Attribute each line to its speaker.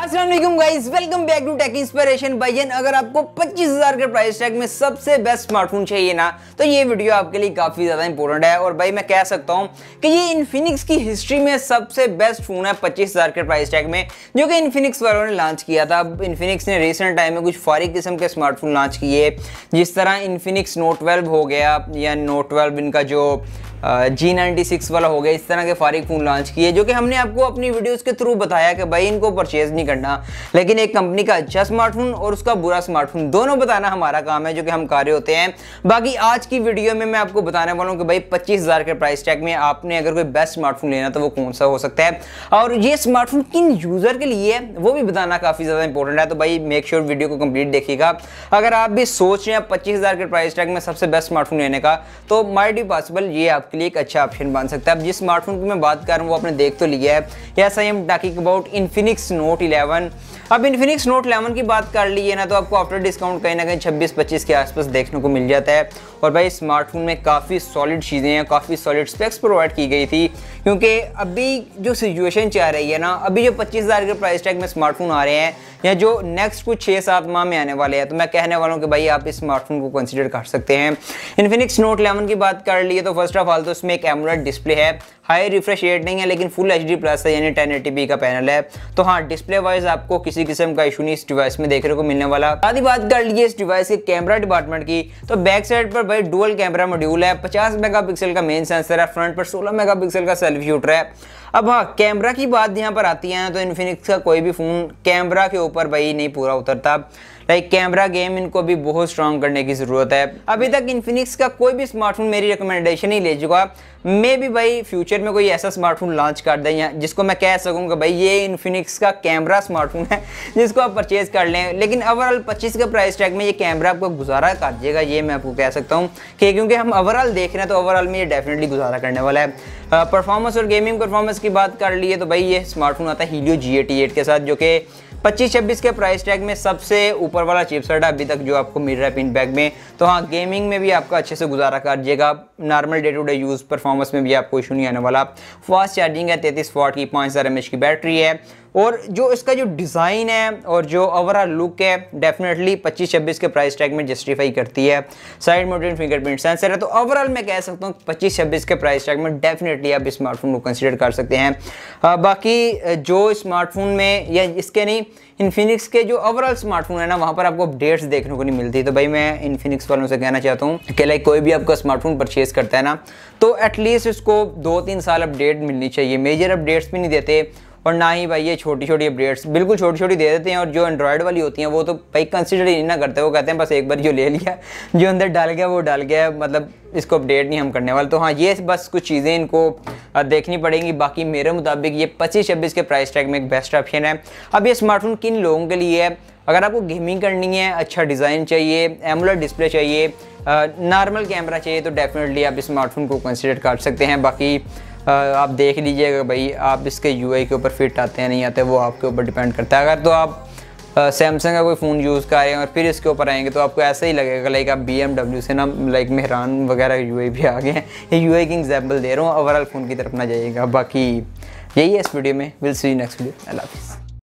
Speaker 1: Aslam guys welcome back to tech inspiration भाईजन अगर आपको 25,000 के प्राइस टैग में सबसे बेस्ट स्मार्टफोन चाहिए ना तो ये वीडियो आपके लिए काफ़ी ज़्यादा इंपॉर्टेंट है और भाई मैं कह सकता हूँ कि ये इन्फिनिक्स की हिस्ट्री में सबसे बेस्ट फ़ोन है 25,000 के प्राइस टैग में जो कि इन्फिनिक्स वालों ने लॉन्च किया था अब इन्फिनिक्स ने रिसेंट टाइम में कुछ फारिग किस्म के स्मार्टफोन लॉन्च किए जिस तरह इन्फिनिक्स नोट ट्वेल्व हो गया या नोट ट्वेल्व इनका जो जी नाइन्टी सिक्स वाला हो गया इस तरह के फारिक फ़ोन लॉन्च किए जो कि हमने आपको अपनी वीडियोस के थ्रू बताया कि भाई इनको परचेज़ नहीं करना लेकिन एक कंपनी का अच्छा स्मार्टफोन और उसका बुरा स्मार्टफोन दोनों बताना हमारा काम है जो कि हम कार्य होते हैं बाकी आज की वीडियो में मैं आपको बताने वाला हूँ कि भाई पच्चीस के प्राइस टैग में आपने अगर कोई बेस्ट स्मार्टफोन लेना तो वो कौन सा हो सकता है और ये स्मार्टफोन किन यूज़र के लिए है वो भी बताना काफ़ी ज़्यादा इंपॉर्टेंट है तो भाई मेक श्योर वीडियो को कंप्लीट देखिएगा अगर आप भी सोच रहे हैं पच्चीस के प्राइस टैग में सबसे बेस्ट स्मार्टफोन लेने का तो माइट भी पॉसिबल ये आप आपके लिए एक अच्छा ऑप्शन बन सकता है अब जिस स्मार्टफोन की मैं बात कर रहा हूँ वो आपने देख तो लिया है yes I am talking about Infinix Note 11 अब इन्फिनिक्स नोट 11 की बात कर ली है ना तो आपको आफ्टर डिस्काउंट कहीं ना कहीं छब्बीस पच्चीस के आसपास देखने को मिल जाता है और भाई स्मार्टफोन में काफ़ी सॉलिड चीज़ें हैं काफ़ी सॉलिड स्पेक्स प्रोवाइड की गई थी क्योंकि अभी जो सिचुएशन चाह रही है ना अभी जो पच्चीस हज़ार के प्राइस टैग में स्मार्टफोन आ रहे हैं या जो नेक्स्ट कुछ छः सात माह में आने वाले हैं तो मैं कहने वाला हूँ कि भाई आप इस स्मार्टफोन को कंसिडर कर सकते हैं इन्फिनिक्स नोट इलेवन की बात कर लिए तो फर्स्ट ऑफ ऑल निकाल तो इसमें एक एमोलेट डिस्प्ले है हाई रिफ्रेश रेट नहीं है लेकिन फुल एच डी प्लस है यानी टेन एटी का पैनल है तो हाँ डिस्प्ले वाइज आपको किसी किस्म का इशू नहीं इस डिवाइस में देखने को मिलने वाला आधी बात कर लीजिए इस डिवाइस के कैमरा डिपार्टमेंट की तो बैक साइड पर भाई डुअल कैमरा मॉड्यूल है पचास मेगा का मेन सेंसर है फ्रंट पर सोलह मेगा का सेल्फी शूटर है अब हाँ कैमरा की बात यहाँ पर आती है तो इन्फिनिक्स का कोई भी फ़ोन कैमरा के ऊपर भाई नहीं पूरा उतरता लाइक कैमरा गेम इनको भी बहुत स्ट्रॉन्ग करने की ज़रूरत है अभी तक इन्फिनिक्स का कोई भी स्मार्टफोन मेरी रिकमेंडेशन ही ले चुका मे भी भाई फ्यूचर में कोई ऐसा स्मार्टफोन लॉन्च कर दें या जिसको मैं कह सकूँ कि भाई ये इन्फिनिक्स का कैमरा स्मार्टफोन है जिसको आप परचेज कर लें लेकिन ओवरऑल पच्चीस के प्राइस टैग में ये कैमरा आपको गुजारा कर दिएगा ये मैं आपको कह सकता हूँ कि क्योंकि हम ओवरऑल देख रहे हैं तो ओवरऑल में ये डेफिनेटली गुजारा करने वाला है परफॉर्मेंस और गेमिंग परफॉर्मेंस की बात कर लिए तो भाई ये स्मार्टफोन आता है हीलियो जी के साथ जो कि पच्चीस छब्बीस के प्राइस टैग में सबसे ऊपर वाला चिपसेट अभी तक जो आपको मिल रहा है पिन बैग में तो हाँ गेमिंग में भी आपका अच्छे से गुजारा कर जाएगा normal day to day use performance में भी आपको इशू नहीं आने वाला फास्ट चार्जिंग है तैतीस वाट की पाँच हज़ार एम की बैटरी है और जो इसका जो डिज़ाइन है और जो ओवरऑल लुक है डेफिनेटली 25-26 के प्राइस टैग में जस्टिफाई करती है साइड मोटर फिंगरप्रिंट सेंसर है तो ओवरऑल मैं कह सकता हूँ 25-26 के प्राइस टैग में डेफिनेटली आप स्मार्टफोन को कंसिडर कर सकते हैं हाँ, बाकी जो स्मार्टफोन में या इसके नहीं इन्फिनिक्स के जो ओवरऑल स्मार्टफोन है ना वहाँ पर आपको अपडेट्स देखने को नहीं मिलती तो भाई मैं इन्फिनिक्स वालों से कहना चाहता हूँ कि लाइक कोई भी आपका स्मार्टफोन परचेज करता है ना तो एटलीस्ट उसको दो तीन साल अपडेट मिलनी चाहिए मेजर अपडेट्स भी नहीं देते और ना ही भाई ये छोटी छोटी अपडेट्स बिल्कुल छोटी छोटी दे देते हैं और जो एंड्रॉयड वाली होती हैं वो तो भाई कंसिडर ही ना करते वो कहते हैं बस एक बार जो ले लिया जो अंदर डाल गया वो डाल गया मतलब इसको अपडेट नहीं हम करने वाले तो हाँ ये बस कुछ चीज़ें इनको देखनी पड़ेगी बाकी मेरे मुताबिक ये पच्चीस छब्बीस के प्राइस टैग में एक बेस्ट ऑप्शन है अब ये स्मार्टफोन किन लोगों के लिए है अगर आपको गेमिंग करनी है अच्छा डिज़ाइन चाहिए एमुलर डिस्प्ले चाहिए नॉर्मल कैमरा चाहिए तो डेफिनेटली आप स्मार्टफोन को कंसिडर कर सकते हैं बाकी आप देख लीजिएगा भाई आप इसके यूआई के ऊपर फिट आते हैं नहीं आते वो आपके ऊपर डिपेंड करता है अगर तो आप सैमसंग uh, का कोई फ़ोन यूज़ करें और फिर इसके ऊपर आएंगे तो आपको ऐसा ही लगेगा लाइक आप बी से ना लाइक मेहरान वगैरह यू भी आ गए हैं ये यू की एग्जाम्पल दे रहा हूँ ओवरऑल फ़ोन की तरफ ना जाइएगा बाकी यही है इस वीडियो में विल सी नेक्स्ट वीडियो अल्लाह हाफिज़